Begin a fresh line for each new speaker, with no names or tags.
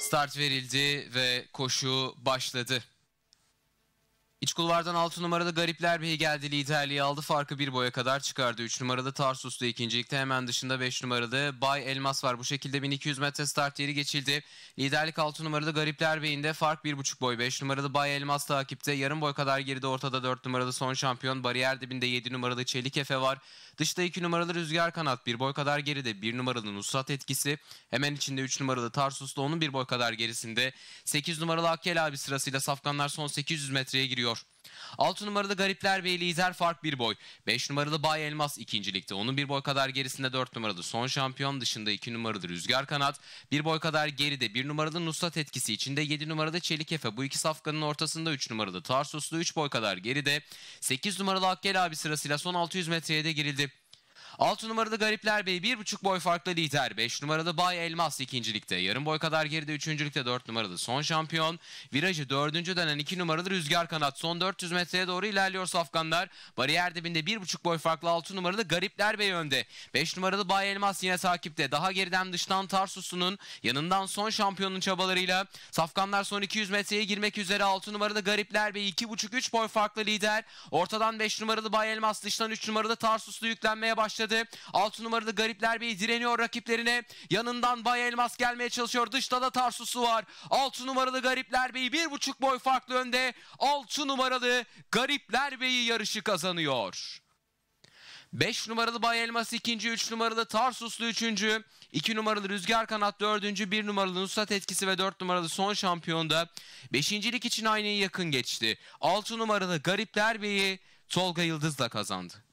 Start verildi ve koşu başladı. İç kulvardan 6 numarada Garipler Bey geldi liderliği aldı. Farkı bir boya kadar çıkardı. 3 numarada Tarsus'ta ikincilikte hemen dışında 5 numarada Bay Elmas var. Bu şekilde 1200 metre start yeri geçildi. Liderlik 6 numarada Garipler Bey'inde fark 1,5 boy. 5 numarada Bay Elmas takipte. Yarım boy kadar geride ortada 4 numarada son şampiyon. Bariyer dibinde 7 numarada Çelik Efe var. Dışta 2 numaralı Rüzgar Kanat 1 boy kadar geride. 1 numaralı Nusrat etkisi. Hemen içinde 3 numaralı Tarsus'ta onun 1 boy kadar gerisinde. 8 numaralı Akkel abi sırasıyla Safkanlar son 800 metreye giriyor. 6 numarada Garipler Bey lider fark 1 boy. 5 numaralı Bay Elmas ikincilikte. Onun bir boy kadar gerisinde 4 numaralı son şampiyon dışında 2 numaralı Rüzgar Kanat. Bir boy kadar geride 1 numaralı Nusrat etkisi içinde 7 numaralı Çelik Efe. Bu iki safkanın ortasında 3 numaralı Tarsuslu 3 boy kadar geride. 8 numaralı Akgel abi sırasıyla son 600 metreye de girildi. 6 numarada Garipler Bey 1.5 boy farklı lider. 5 numarada Bay Elmas ikincilikte. Yarım boy kadar geride üçüncülükte 4 numarada son şampiyon. Virajı 4. denen 2 numaralı Rüzgar Kanat. Son 400 metreye doğru ilerliyor Safkanlar. Bariyer dibinde 1.5 boy farklı 6 numaralı Garipler Bey önde. 5 numaralı Bay Elmas yine takipte. Daha geriden dıştan Tarsus'un yanından son şampiyonun çabalarıyla Safkanlar son 200 metreye girmek üzere 6 numarada Garipler Bey 2.5-3 boy farklı lider. Ortadan 5 numaralı Bay Elmas dıştan 3 numaralı Tarsus'lu yüklenmeye başladı oynadı. 6 numaralı Garipler Bey direniyor rakiplerine. Yanından Bay Elmas gelmeye çalışıyor. Dışta da Tarsus'u var. 6 numaralı Garipler Bey 1,5 boy farklı önde. 6 numaralı Garipler Bey'i yarışı kazanıyor. 5 numaralı Bay Elmas ikinci, 3 numaralı Tarsuslu üçüncü, 2 numaralı Rüzgar Kanat dördüncü, 1 numaralı Nusrat Etkisi ve 4 numaralı Son Şampiyon'da 5. lik için aynayı yakın geçti. 6 numaralı Garipler Bey'i Tolga Yıldız'la kazandı.